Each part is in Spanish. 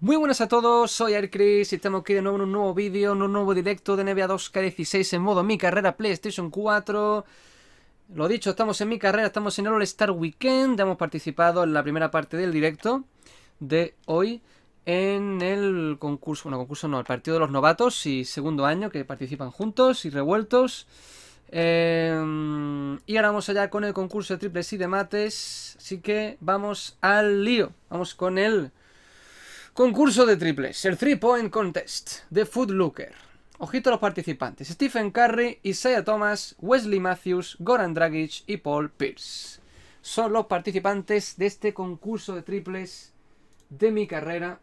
Muy buenas a todos, soy Aircris y estamos aquí de nuevo en un nuevo vídeo, en un nuevo directo de NBA 2K16 en modo Mi Carrera PlayStation 4. Lo dicho, estamos en Mi Carrera, estamos en el All Star Weekend, hemos participado en la primera parte del directo de hoy en el concurso, bueno, concurso no, el partido de los novatos y segundo año que participan juntos y revueltos. Em, y ahora vamos allá con el concurso de triples y de mates. Así que vamos al lío. Vamos con el concurso de triples, el Three Point Contest de Food Looker. Ojito a los participantes: Stephen Curry, Isaiah Thomas, Wesley Matthews, Goran Dragic y Paul Pierce. Son los participantes de este concurso de triples de mi carrera.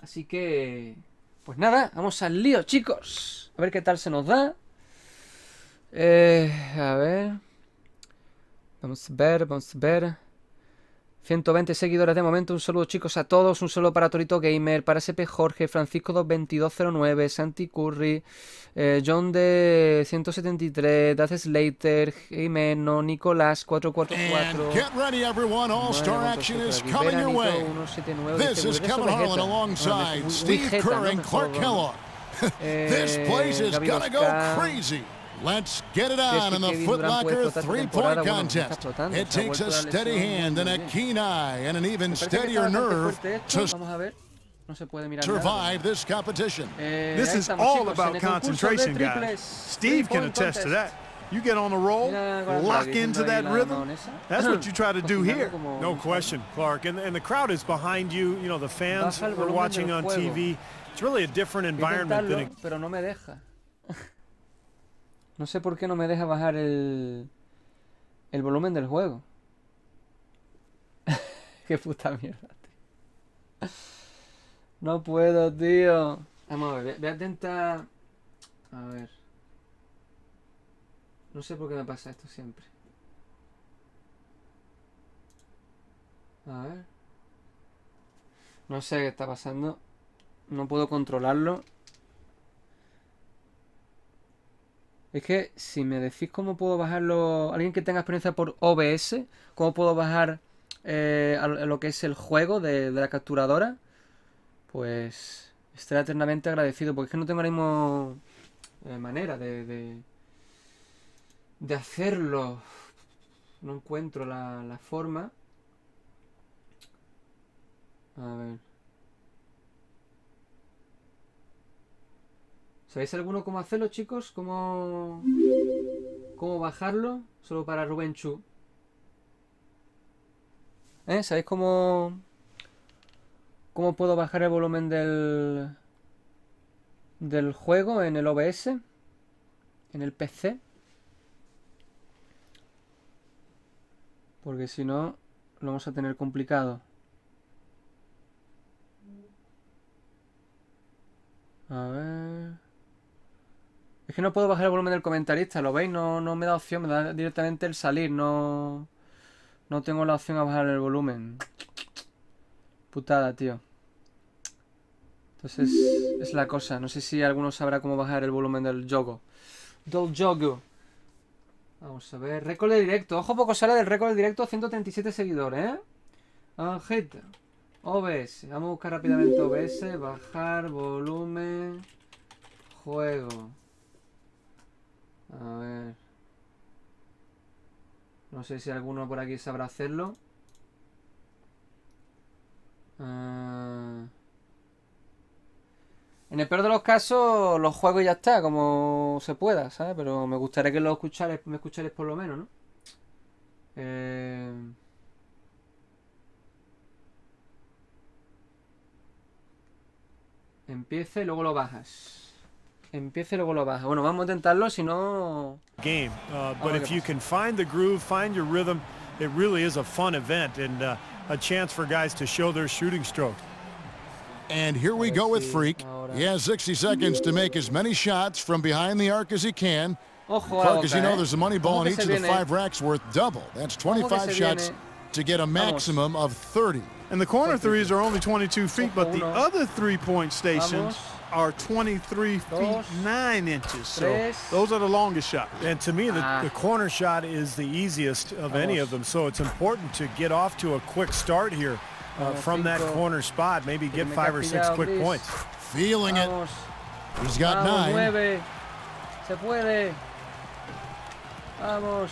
Así que, pues nada, vamos al lío, chicos. A ver qué tal se nos da. Eh, a ver. Vamos a ver, vamos a ver. 120 seguidores de momento. Un saludo, chicos, a todos. Un saludo para Torito Gamer, para SP Jorge, Francisco 2209, Santi Curry, eh, John de 173, Daz Slater, Jimeno, Nicolás 444. Get ready, everyone. All star action Steve Kerr y Clark Kellogg. This eh, place is gonna go crazy. Let's get it on in the Footlocker three-point contest. It takes a steady hand and a keen eye and an even steadier nerve to survive this competition. Eh, this is all about concentration, guys. Steve can attest to that. You get on the roll, lock into that rhythm. That's what you try to do here. No question, Clark. And, and the crowd is behind you. You know, the fans are watching on TV. It's really a different environment than it. No sé por qué no me deja bajar el, el volumen del juego. qué puta mierda, tío. No puedo, tío. Vamos a ver, voy a intentar... A ver. No sé por qué me pasa esto siempre. A ver. No sé qué está pasando. No puedo controlarlo. Es que si me decís cómo puedo bajarlo, alguien que tenga experiencia por OBS, cómo puedo bajar eh, a lo que es el juego de, la capturadora, pues estaré eternamente agradecido, porque es que no tengo la misma eh, manera de, de, hacerlo. No encuentro la, la forma. A ver. ¿Sabéis alguno cómo hacerlo, chicos? ¿Cómo, cómo bajarlo? Solo para Rubén Chu. ¿Eh? ¿Sabéis cómo, cómo puedo bajar el volumen del, del juego en el OBS? En el PC. Porque si no, lo vamos a tener complicado. A ver... Es que no puedo bajar el volumen del comentarista, ¿lo veis? No, me da opción, me da directamente el salir, no... No tengo la opción a bajar el volumen. Putada, tío. Entonces, es la cosa. No sé si alguno sabrá cómo bajar el volumen del juego. Del juego. Vamos a ver. Récord de directo. Ojo, poco sale del récord de directo. 137 seguidores, ¿eh? Hit, OBS. Vamos a buscar rápidamente OBS. Bajar volumen. Juego. A ver. No sé si alguno por aquí sabrá hacerlo. Eh, en el peor de los casos, los juegos ya está, como se pueda, ¿sabes? Pero me gustaría que lo me escucharais por lo menos, ¿no? Eh, empieza y luego lo bajas. luego lo baja. Bueno, vamos a intentarlo, si no... Game, uh, but if you can find the groove, find your rhythm, it really is a fun event and uh, a chance for guys to show their shooting stroke. And here we go with Freak. He has 60 seconds to make as many shots from behind the arc as he can. Clark, as you know, eh. there's a money ball in each of the five racks worth double. That's 25 shots to get a maximum of 30. And the corner threes are only 22 feet, but the other three-point stations are 23 feet 9 inches. So those are the longest shots. And to me, the, ah. the, corner shot is the easiest of any of them. So it's important to get off to a quick start here uh, from that corner spot. Maybe get five or six quick points. Feeling it. He's got nine. Se puede. Vamos.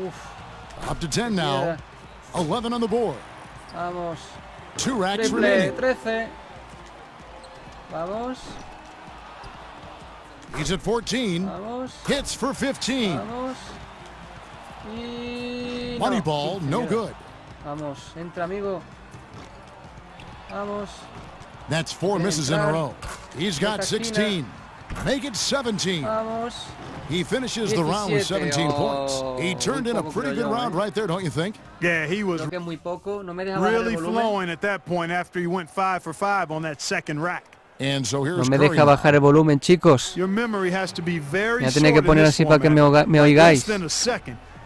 Oof. Up to 10 now. 11 on the board. Vamos. Two racks remaining. 13. Vamos. He's at 14. Vamos. Hits for 15. Vamos. Y... Money no. ball, no good. Vamos, entra amigo. Vamos. That's four misses in a row. He's got 16. Make it 17. Vamos. He finishes the round with 17 points. He turned in a pretty good round eh. right there, don't you think? Yeah, he was really flowing at that point after he went five for five on that second rack. And so me deja bajar el volumen, chicos. Me la tiene que poner así para que me oigáis.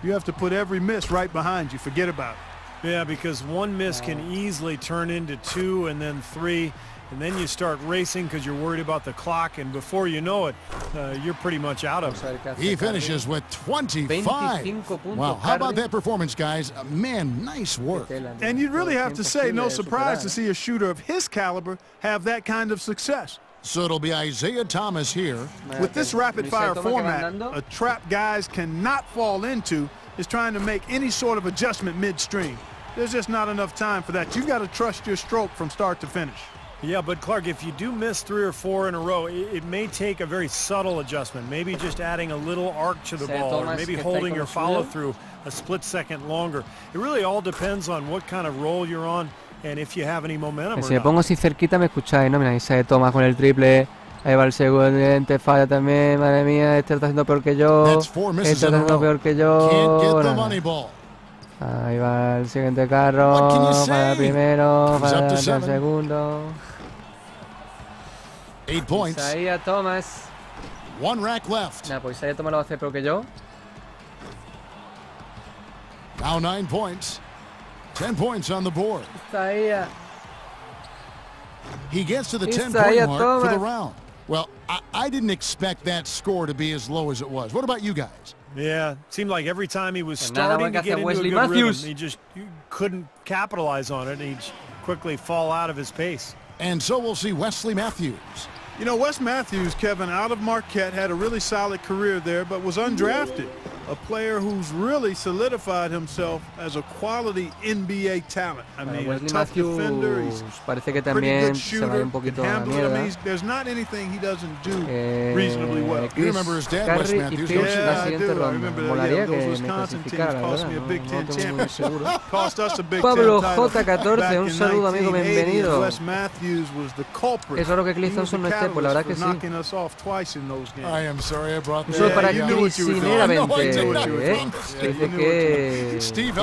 You have to put every miss right behind you. Forget about it. Yeah, because one miss can easily turn into two and then three and then you start racing because you're worried about the clock, and before you know it, uh, you're pretty much out of it. He finishes with 25. Wow, how about that performance, guys? Uh, man, nice work. And you'd really have to say no surprise to see a shooter of his caliber have that kind of success. So it'll be Isaiah Thomas here. With this rapid-fire format, a trap guys cannot fall into is trying to make any sort of adjustment midstream. There's just not enough time for that. You've got to trust your stroke from start to finish. Yeah, but Clark, if you do miss three or four in a row, it, it may take a very subtle adjustment. Maybe just adding a little arc to the ball, or maybe holding your follow-through a split second longer. It really all depends on what kind of roll you're on and if you have any momentum. Si me pongo así cerquita me escucháis, ¿no? Mira, ahí se toma con el triple. Ahí va el segundo, falla también, madre mía, este está haciendo peor que yo, este está haciendo peor que yo. Ahí va el siguiente carro. Para primero, para el segundo. Eight points. Isaiah Thomas. One rack left. Nah, pues Isaiah Thomas lo va a hacer pero que yo. Now nine points. Ten points on the board. Isaiah. He gets to the Isaiah 10 point mark Thomas. for the round. Well, I, I didn't expect that score to be as low as it was. What about you guys? Yeah, seemed like every time he was starting to get into Wesley a good Matthews. rhythm, he just couldn't capitalize on it, and he'd quickly fall out of his pace. And so we'll see Wesley Matthews. You know, Wes Matthews, Kevin, out of Marquette, had a really solid career there, but was undrafted. a player who's really solidified himself as a quality NBA talent. I mean, pues a parece que también se un poquito a la There's not anything he doesn't do eh, reasonably well. remember his no, Pablo J14, un saludo amigo, bienvenido. Es raro que Thompson no esté, la verdad que sí. I am sorry para eh, dice que, que,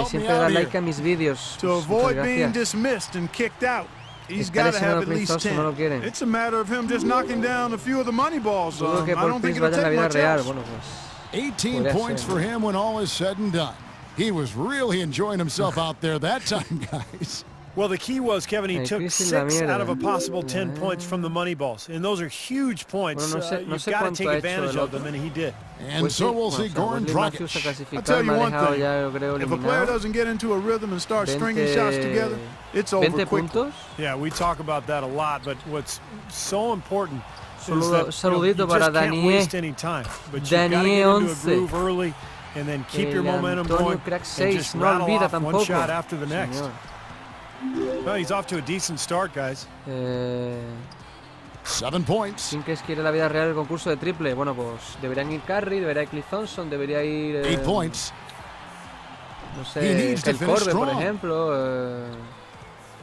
siempre da like a mis vídeos. Muchas gracias. Estar encima de Prince Dawson, no lo quieren. Dudo que por Prince vaya en la vida real. Bueno, pues, 18 points for him when all is said and done. He was really enjoying himself out there that time, guys. Well, the key was, Kevin, he took six out of a possible ten points from the money balls, and those are huge points. Bueno, no uh, sé, uh, you've got to take advantage of them, and he did. And pues so we we'll see Goran Dragic. I'll tell you one thing, ya, creo, if a player doesn't get into a rhythm and start 20, stringing shots together, it's over quickly. Yeah, we talk about that a lot, but what's so important is that Saludito you, know, you just can't waste any time, but you've got to get into a groove early and then keep El your momentum Antonio going and just run rattle off one shot after the next. Señor. Well, he's off to a decent start, guys. Eh, Seven points. Pinkes quiere la vida real el concurso de triple. Bueno, pues deberían ir Curry, debería ir Cliff Thompson, debería ir... Eh, Eight points. No sé, el Corbe, por ejemplo. Eh,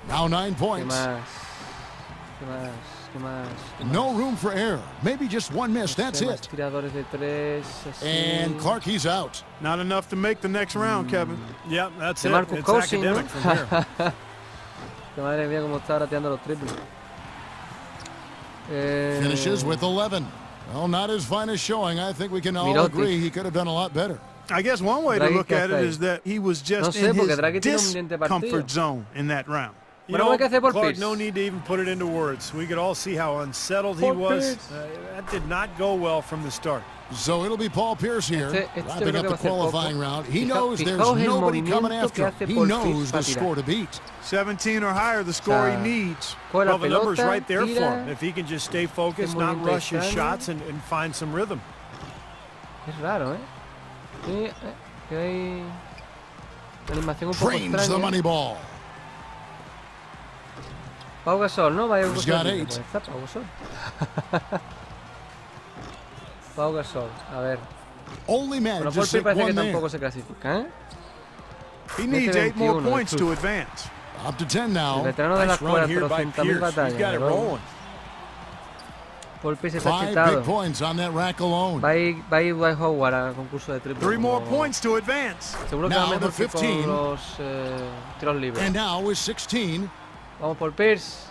Now nine points. ¿Qué más? ¿Qué más? No room for error. Maybe just one miss. That's it. And Clark, he's out. Not enough to make the next round, mm. Kevin. Mm. Yep, that's it. it's academic from here. Que madre mía, cómo está rateando los triples. Eh... Finishes with 11. Well, not his finest showing. I think we can all Mirotic. agree he could have done a lot better. I guess one way to look at it is that he was just no sé, in his discomfort zone in that round. You know, Clark, no need to even put it into words. We could all see how unsettled Paul he was. Uh, that did not go well from the start. So it'll be Paul Pierce here, este, este wrapping up the qualifying round. He knows there's nobody coming after him. He knows the score to beat. 17 or higher, the score he uh, needs. Well, the number's right there for him. If he can just stay focused, not rush his shots, and, and find some rhythm. Es raro, ¿eh? Sí, eh, que hay... the money ball. Pau Gasol, ¿no? Vaya pues Gasol. Está Pau Gasol. Pau Gasol, a ver. Bueno, por fin parece que tampoco se clasifica, ¿eh? He needs 8 more points to advance. Up to 10 now. El veterano de las 400.000 batallas. ¿no? Paul Pierce está excitado. Va a ir, va a ir Dwight Howard al concurso de triple. Three more points to advance. Seguro que va a meter los eh, tiros libres. And now is 16. Vamos por Pierce.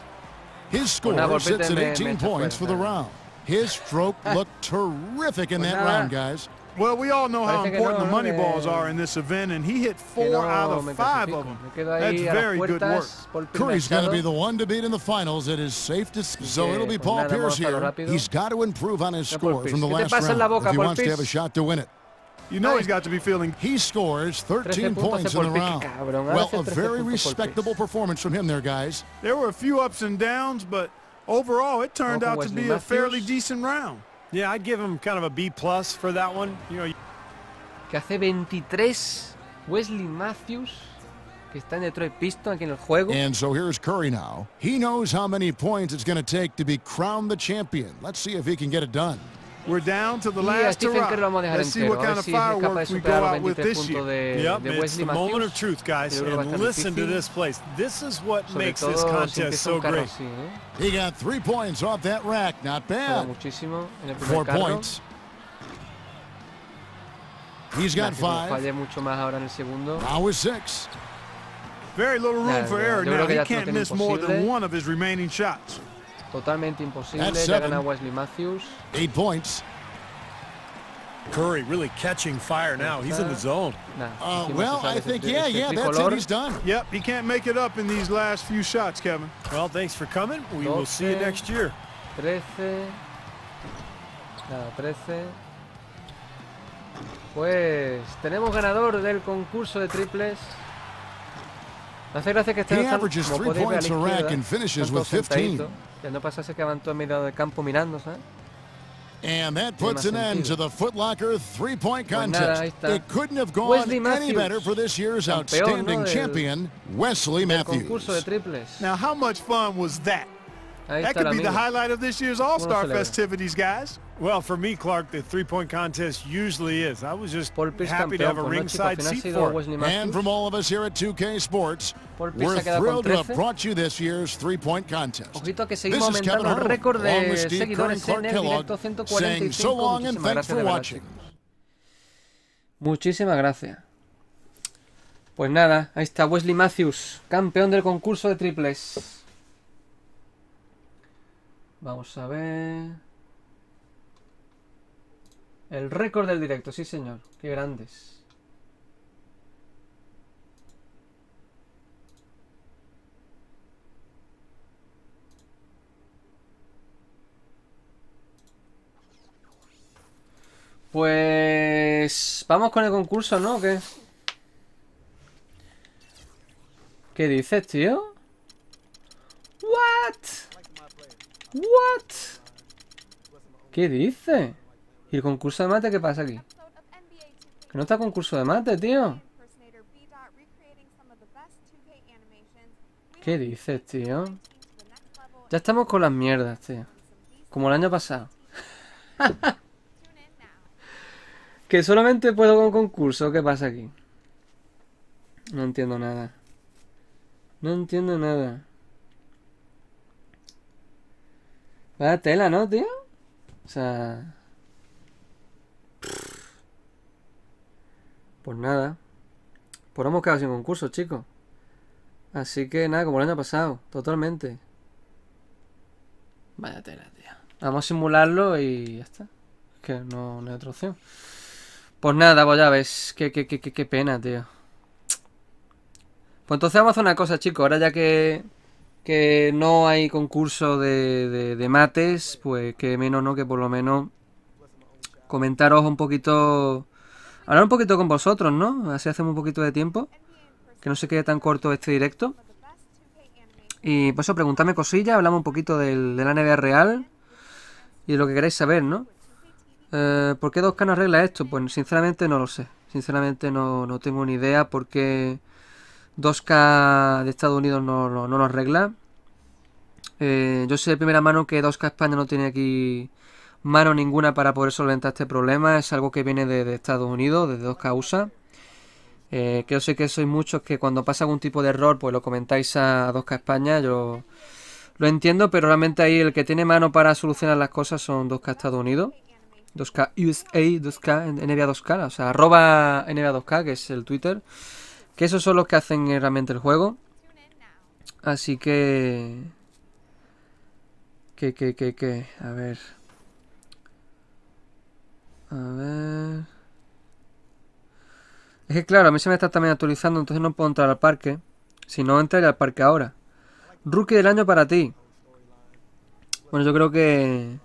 His score sits at 18 points for the round. His stroke ah. looked terrific in that round, guys. Well, we all know how important the money eh, balls are in this event, and he hit four out of five of them. That's very good work. Curry's going to be the one to beat in the finals. It is safe to so it'll be Paul Pierce here. He's got to improve on his score from the last round if he wants to have a shot to win it. You know he's got to be feeling. He scores 13 points in the round. Well, a very respectable performance from him there, guys. There were a few ups and downs, but overall it turned out to be a fairly decent round. Yeah, I'd give him kind of a B plus for that one. You know. Que hace 23 Wesley Matthews. And so here's Curry now. He knows how many points it's going to take to be crowned the champion. Let's see if he can get it done. We're down to the last hurrah. Let's see what kind of fireworks we go out with this year. Yep, it's the moment of truth, guys. And listen to this place. This is what makes this contest so great. ¿eh? He got three points off that rack. Not bad. Four points. He's got five. Now is six. Very little room for error now. He can't miss more than one of his remaining shots. Totalmente imposible. Le gana Wesley Matthews. Eight points. Curry really catching fire now. He's in the zone. No. uh, well, I think, este yeah, yeah, that's it. He's done. Yep, he can't make it up in these last few shots, Kevin. Well, thanks for coming. We 12, will see you next year. 13. Nada, 13. Pues tenemos ganador del concurso de triples. He averages three points a rack and finishes with 15. And that puts an end to the Foot Locker three-point contest. it couldn't have gone any better for this year's outstanding champion, Wesley Matthews. Now, how much fun was that? that could be the highlight of this year's All-Star festivities, guys. Well, for me, Clark, the three-point contest usually is. I was just happy to have a ringside seat for it. And from all of us here at 2K Sports, we're thrilled to have brought you this year's three-point contest. This is Kevin Arnold, along with Steve Kerr and Clark Kellogg, saying so long and thanks for watching. Muchísimas gracias. Pues nada, ahí está Wesley Matthews, campeón del concurso de triples. Vamos a ver... El récord del directo, sí señor. Qué grandes. Pues... Vamos con el concurso, ¿no? ¿Qué? ¿Qué dices, tío? ¿What? ¿What? ¿Qué dice? ¿Y el concurso de mate qué pasa aquí? Que no está concurso de mate, tío. ¿Qué dices, tío? Ya estamos con las mierdas, tío. Como el año pasado. que solamente puedo con concurso. ¿Qué pasa aquí? No entiendo nada. No entiendo nada. Vaya tela, ¿no, tío? O sea... Pues nada. Por pues hemos quedado sin concurso, chicos. Así que nada, como el año pasado. Totalmente. Vaya tela, tío. Vamos a simularlo y ya está. Es que no, hay otra opción. Pues nada, pues ya ves. Qué, qué, qué pena, tío. Pues entonces vamos a hacer una cosa, chicos. Ahora ya que que no hay concurso de, mates, pues que menos no, que por lo menos comentaros un poquito, hablar un poquito con vosotros, ¿no? Así hacemos un poquito de tiempo, que no se quede tan corto este directo. Y pues eso, preguntadme cosillas, hablamos un poquito del, de la NBA real y de lo que queréis saber, ¿no? Eh, ¿Por qué Doscan arregla esto? Pues sinceramente no lo sé. Sinceramente no, no tengo ni idea por qué... 2K de Estados Unidos no, no, no lo arregla. Eh, yo sé de primera mano que 2K España no tiene aquí mano ninguna para poder solventar este problema. Es algo que viene de, Estados Unidos, desde 2K USA. Eh, que yo sé que sois muchos que cuando pasa algún tipo de error, pues lo comentáis a 2K España. Yo lo entiendo, pero realmente ahí el que tiene mano para solucionar las cosas son 2K Estados Unidos. 2K USA, 2K, NBA 2K, o sea, arroba NBA 2K, que es el Twitter. Que esos son los que hacen realmente el juego. Así que... Que, que, que, que... A ver... A ver... Es que claro, a mí se me está también actualizando, entonces no puedo entrar al parque. Si no, entraré al parque ahora. Rookie del año para ti. Bueno, yo creo que...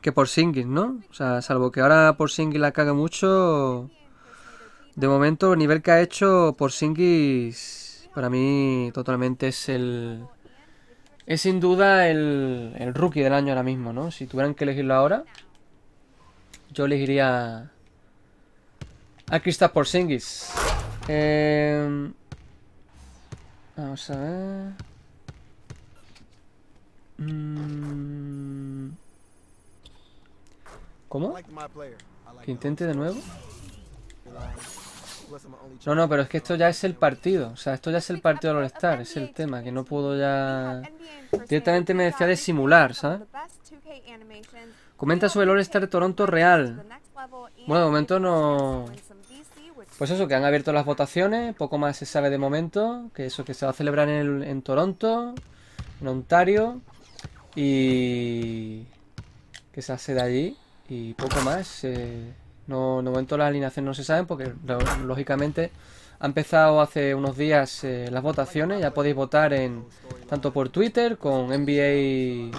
Que por single, ¿no? O sea, salvo que ahora por single la cague mucho... De momento, el nivel que ha hecho por para mí, totalmente es el. Es sin duda el, rookie del año ahora mismo, ¿no? Si tuvieran que elegirlo ahora, yo elegiría Aquí está Porzingis. Eh, vamos a ver. Mm. ¿Cómo? ¿Que intente de nuevo? No, no, pero es que esto ya es el partido. O sea, esto ya es el partido de All-Star. Es el tema, que no puedo ya... Directamente me decía de simular, ¿sabes? Comenta sobre el All-Star Toronto Real. Bueno, de momento no... Pues eso, que han abierto las votaciones. Poco más se sabe de momento. Que eso, que se va a celebrar en, en Toronto, en Ontario. Y... Que se hace de allí. Y poco más. Eh, no, de momento las alineaciones no se saben porque lógicamente ha empezado hace unos días eh, las votaciones. Ya podéis votar en tanto por Twitter con NBA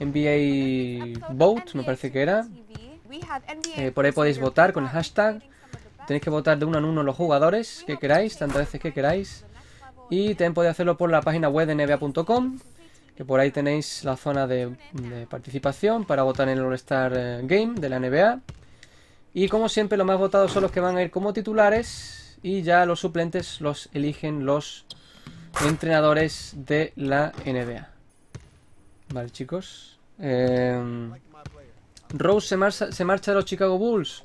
NBA Vote, me parece que era. Eh, eh, por ahí podéis votar con el hashtag. Tenéis que votar de uno en uno los jugadores que queráis, tantas veces que queráis. Y también podéis hacerlo por la página web de NBA.com, que por ahí tenéis la zona de participación para votar en el All-Star Game de la NBA. Y como siempre, los más votados son los que van a ir como titulares. Y ya los suplentes los eligen los entrenadores de la NBA. Vale, chicos. Em, Rose se marcha, se marcha de los Chicago Bulls.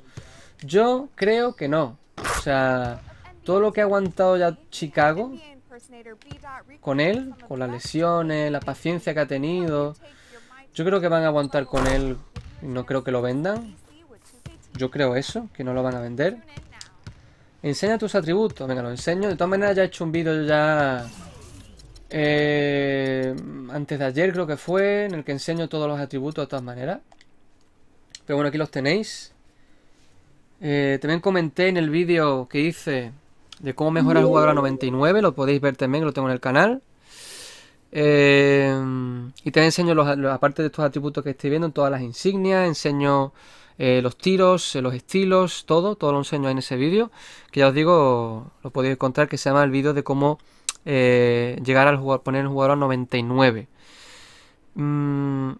Yo creo que no. O sea, todo lo que ha aguantado ya Chicago con él, con las lesiones, la paciencia que ha tenido, yo creo que van a aguantar con él. No creo que lo vendan. Yo creo eso, que no lo van a vender. Enseña tus atributos. Venga, lo enseño. De todas maneras ya he hecho un vídeo ya... Eh, antes de ayer creo que fue, en el que enseño todos los atributos de todas maneras. Pero bueno, aquí los tenéis. Eh, también comenté en el vídeo que hice de cómo mejorar el jugador a 99, lo podéis ver también, lo tengo en el canal. Eh, y te enseño, aparte de estos atributos que estoy viendo, todas las insignias, enseño eh, los tiros, eh, los estilos, todo, todo lo enseño en ese vídeo, que ya os digo, lo podéis encontrar, que se llama el vídeo de cómo eh, llegar al jugador, poner el jugador a 99. Mm,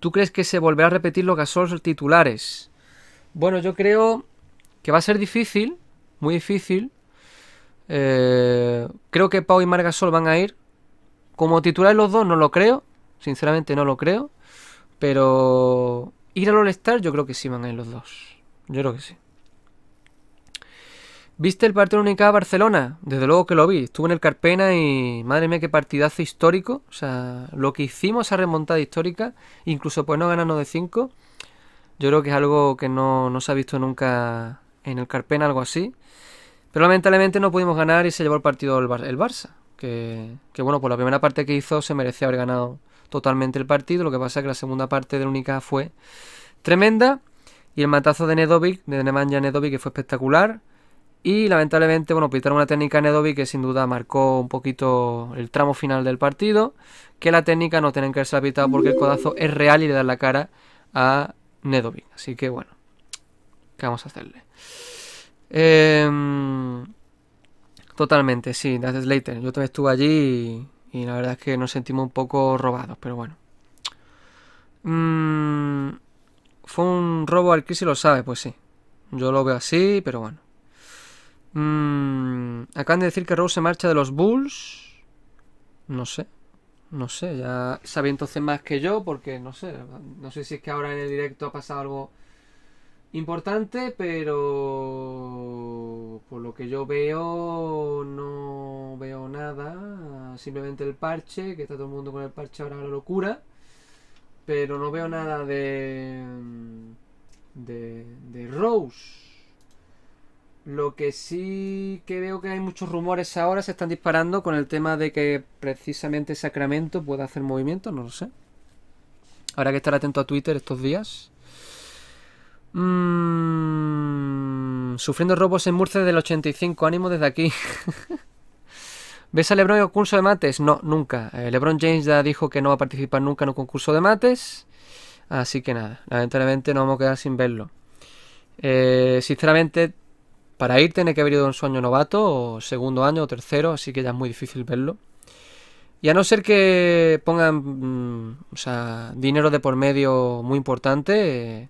¿Tú crees que se volverá a repetir los gasols titulares? Bueno, yo creo que va a ser difícil, muy difícil. creo que Pau y Margasol van a ir. Como titulares los dos, no lo creo. Sinceramente no lo creo. Pero Ir al All-Star, yo creo que sí van a ir los dos. Yo creo que sí. ¿Viste el partido única Barcelona? Desde luego que lo vi. Estuve en el Carpena y madre mía, qué partidazo histórico. O sea, lo que hicimos, esa remontada histórica, incluso pues no ganando de 5, yo creo que es algo que no, se ha visto nunca en el Carpena, algo así. Pero lamentablemente no pudimos ganar y se llevó el partido el, Barça. Que, que, bueno, por la primera parte que hizo se merecía haber ganado totalmente el partido. Lo que pasa es que la segunda parte de la única fue tremenda. Y el matazo de Nedovic, de Nemanja Nedovic, que fue espectacular. Y lamentablemente, bueno, pitaron pues una técnica a Nedovic que sin duda marcó un poquito el tramo final del partido. Que la técnica no tienen que haberse la porque el codazo es real y le da la cara a Nedovic. Así que bueno, ¿qué vamos a hacerle? Em, totalmente, sí, Slater. Yo también estuve allí y y la verdad es que nos sentimos un poco robados, pero bueno. Mm, fue un robo al Chris y lo sabe, pues sí. Yo lo veo así, pero bueno. Mm, acaban de decir que Rose se marcha de los Bulls. No sé. No sé, ya sabía entonces más que yo porque no sé. No sé si es que ahora en el directo ha pasado algo importante, pero por lo que yo veo no veo nada, simplemente el parche, que está todo el mundo con el parche ahora a la locura, pero no veo nada de de, de Rose. Lo que sí que veo que hay muchos rumores ahora, se están disparando con el tema de que precisamente Sacramento pueda hacer movimiento, no lo sé. Habrá que estar atento a Twitter estos días. Mm, sufriendo robos en Murcia del 85. Ánimo desde aquí. ¿Ves a LeBron en el concurso de mates? No, nunca. Eh, LeBron James ya dijo que no va a participar nunca en un concurso de mates. Así que nada, lamentablemente no vamos a quedar sin verlo. Eh, sinceramente, para ir tiene que haber ido un sueño novato, o segundo año, o tercero, así que ya es muy difícil verlo. Y a no ser que pongan mm, o sea, dinero de por medio muy importante, eh,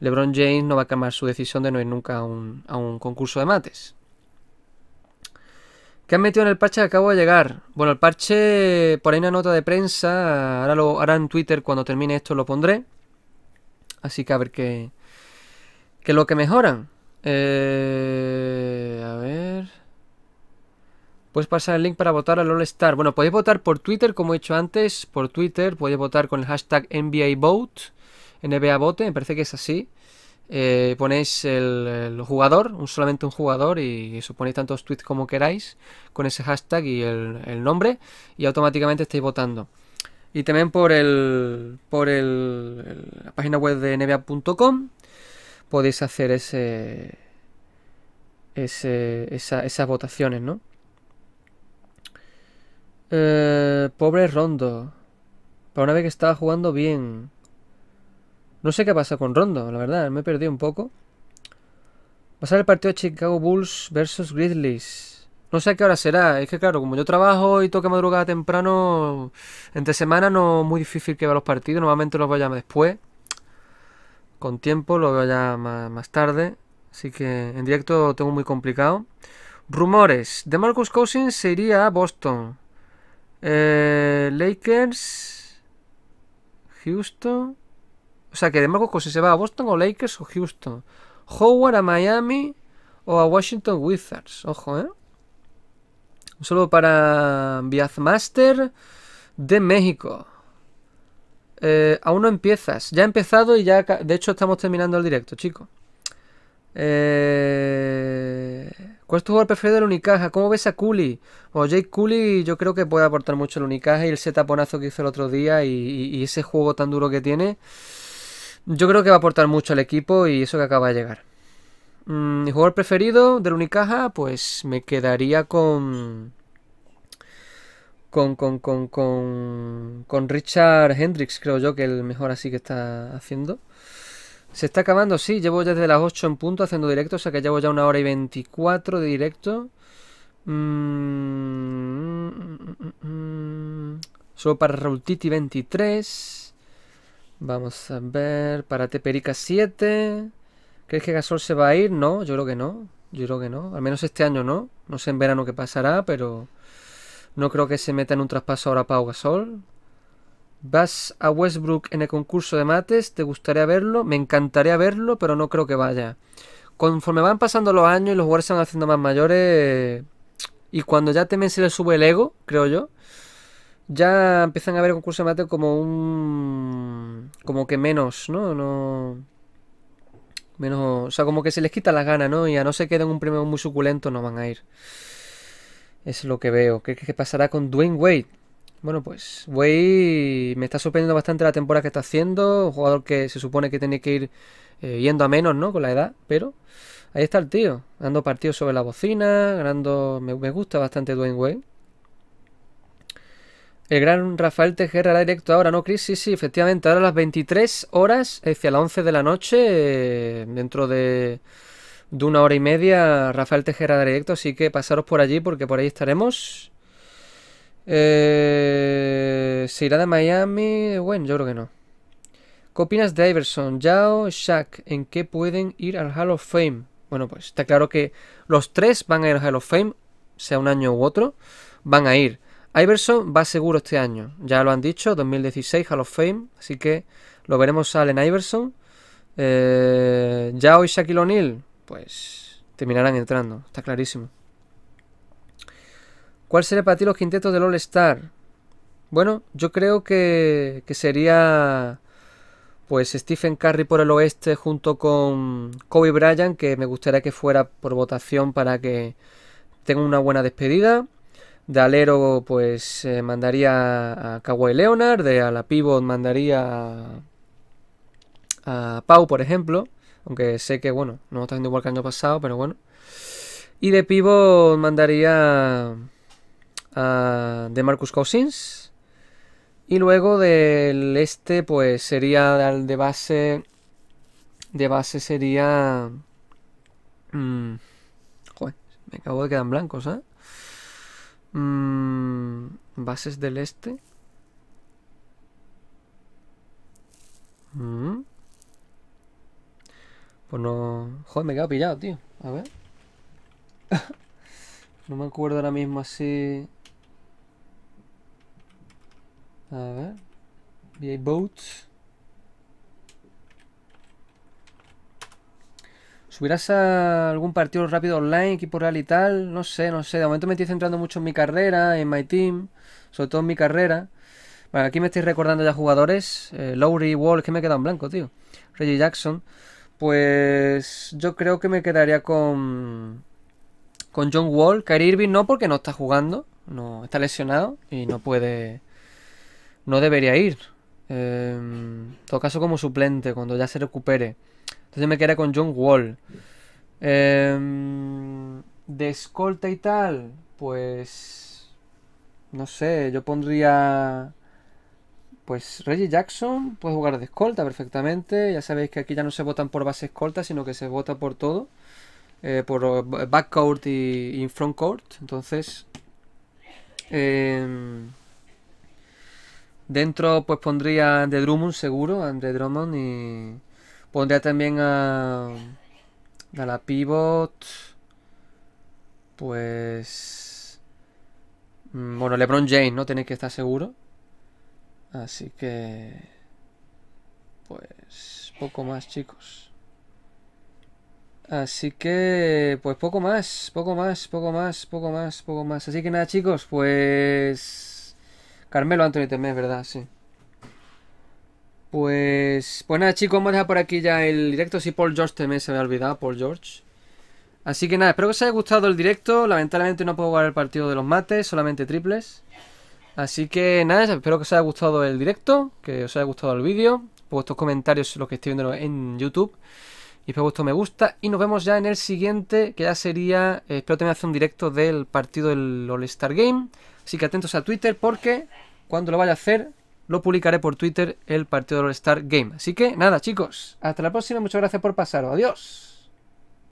LeBron James no va a cambiar su decisión de no ir nunca a un, concurso de mates. ¿Qué han metido en el parche que acabo de llegar? Bueno, el parche, por ahí una nota de prensa, ahora, lo, hará en Twitter cuando termine esto lo pondré. Así que a ver qué, qué es lo que mejoran. Eh, a ver... Puedes pasar el link para votar al All Star. Bueno, podéis votar por Twitter, como he hecho antes, por Twitter. Podéis votar con el hashtag NBAVote. NBA Bote, me parece que es así. Eh, ponéis el, jugador, un, solamente un jugador, y eso ponéis tantos tweets como queráis con ese hashtag y el, nombre, y automáticamente estáis votando. Y también por el por el, la página web de nba.com podéis hacer ese, esas votaciones, ¿no? Eh, pobre Rondo. Para una vez que estaba jugando bien. No sé qué pasa con Rondo, la verdad, me he perdido un poco. Va a ser el partido de Chicago Bulls versus Grizzlies. No sé qué hora será, es que claro, como yo trabajo y toque madrugada temprano, entre semana no es muy difícil que vea los partidos, normalmente los voy después. Con tiempo lo veo ya más, tarde, así que en directo tengo muy complicado. Rumores, de Marcus Cousins se iría a Boston. Eh, Lakers, Houston... O sea, que de Marcos si se va a Boston o Lakers o Houston. Howard a Miami o a Washington Wizards. Ojo, ¿eh? Solo para Viazmaster de México. Eh, aún no empiezas. Ya ha empezado y ya... De hecho, estamos terminando el directo, chicos. Eh... ¿Cuál es tu jugador preferido del Unicaja? ¿Cómo ves a Cooley? O Jake Cooley yo creo que puede aportar mucho el Unicaja y el setaponazo que hizo el otro día y ese juego tan duro que tiene. Yo creo que va a aportar mucho al equipo y eso que acaba de llegar. Mm, mi jugador preferido del Unicaja, pues me quedaría con. Con, con, con, con, Richard Hendricks, creo yo que el mejor así que está haciendo. Se está acabando, sí, llevo desde las 8 en punto haciendo directo, o sea que llevo ya una hora y 24 de directo. Mm, mm, solo para Raul Titi 23. Vamos a ver. Para Teperica 7. ¿Crees que Gasol se va a ir? No, yo creo que no. Yo creo que no. Al menos este año no. No sé en verano qué pasará, pero no creo que se meta en un traspaso ahora Pau Gasol. Vas a Westbrook en el concurso de mates. ¿Te gustaría verlo? Me encantaría verlo, pero no creo que vaya. Conforme van pasando los años y los jugadores se van haciendo más mayores. Y cuando ya te se le sube el ego, creo yo ya empiezan a ver el concurso de mate como un... como que menos, ¿no? No... Menos, o sea, como que se les quita las ganas ¿no? Y a no ser que den un premio muy suculento, no van a ir. Es lo que veo. ¿Qué, pasará con Dwayne Wade? Bueno, pues Wade me está sorprendiendo bastante la temporada que está haciendo. Un jugador que se supone que tiene que ir eh, yendo a menos, ¿no? Con la edad, pero ahí está el tío. Dando partidos sobre la bocina, ganando... me gusta bastante Dwayne Wade. El gran Rafael Tejera directo ahora, ¿no, Chris? Sí, sí, efectivamente. Ahora a las 23 horas, hacia las 11 de la noche, eh, dentro de, de una hora y media, Rafael Tejera directo. Así que pasaros por allí porque por ahí estaremos. Eh, ¿Se irá de Miami? Bueno, yo creo que no. ¿Qué opinas de Iverson, Yao, Shaq? ¿En qué pueden ir al Hall of Fame? Bueno, pues está claro que los tres van a ir al Hall of Fame, sea un año u otro, van a ir. Iverson va seguro este año, ya lo han dicho, 2016 Hall of Fame, así que lo veremos Allen Iverson. Eh, ya hoy Shaquille O'Neal, pues terminarán entrando, está clarísimo. ¿Cuál sería para ti los quintetos del All Star? Bueno, yo creo que, sería pues Stephen Curry por el oeste junto con Kobe Bryant, que me gustaría que fuera por votación para que tenga una buena despedida. De alero, pues eh, mandaría a Kawhi Leonard, de a la pivot mandaría a, Pau, por ejemplo. Aunque sé que, bueno, no está haciendo igual que el año pasado, pero bueno. Y de pivot mandaría a de Marcus Cousins. Y luego del este, pues sería de base. De base sería. Mm, joder, me acabo de quedar en blancos, ¿eh? Mm, bases del este. Mm. Pues no... Joder, me he quedado pillado, tío. A ver. no me acuerdo ahora mismo así... A ver. VA Boats. ¿Subirás a algún partido rápido online, equipo real y tal? No sé, no sé. De momento me estoy centrando mucho en mi carrera, en my team, sobre todo en mi carrera. Bueno, aquí me estoy recordando ya jugadores. Eh, Lowry, Wall, que me he quedado en blanco, tío. Reggie Jackson. Pues yo creo que me quedaría con. Con John Wall. Kyrie Irving no, porque no está jugando. No, está lesionado y no puede. No debería ir. Em, en todo caso, como suplente, cuando ya se recupere. Entonces me quedé con John Wall. Em, de escolta y tal, pues. No sé, yo pondría. Pues Reggie Jackson puede jugar de escolta perfectamente. Ya sabéis que aquí ya no se votan por base escolta, sino que se vota por todo. Eh, por backcourt y, frontcourt. Entonces. Em, dentro, pues pondría de Drummond seguro, Andre Drummond y. Pondría también a, la pivot. Pues... Mm, bueno, LeBron James, ¿no? Tiene que estar seguro. Así que... Pues... Poco más, chicos. Así que... Pues poco más, poco más, poco más, poco más, poco más. Así que nada, chicos, pues... Carmelo Anthony también, verdad, sí. Pues, pues nada chicos, vamos a dejar por aquí ya el directo. Si Paul George también se me ha olvidado, Paul George. Así que nada, espero que os haya gustado el directo. Lamentablemente no puedo jugar el partido de los mates, solamente triples. Así que nada, espero que os haya gustado el directo, que os haya gustado el vídeo. estos comentarios, los que estoy viendo en YouTube. Y espero que vuestro me gusta. Y nos vemos ya en el siguiente, que ya sería... Eh, espero también hacer un directo del partido del All-Star Game. Así que atentos a Twitter porque cuando lo vaya a hacer lo publicaré por Twitter el partido del All Star Game. Así que nada, chicos, hasta la próxima. Muchas gracias por pasar. Adiós.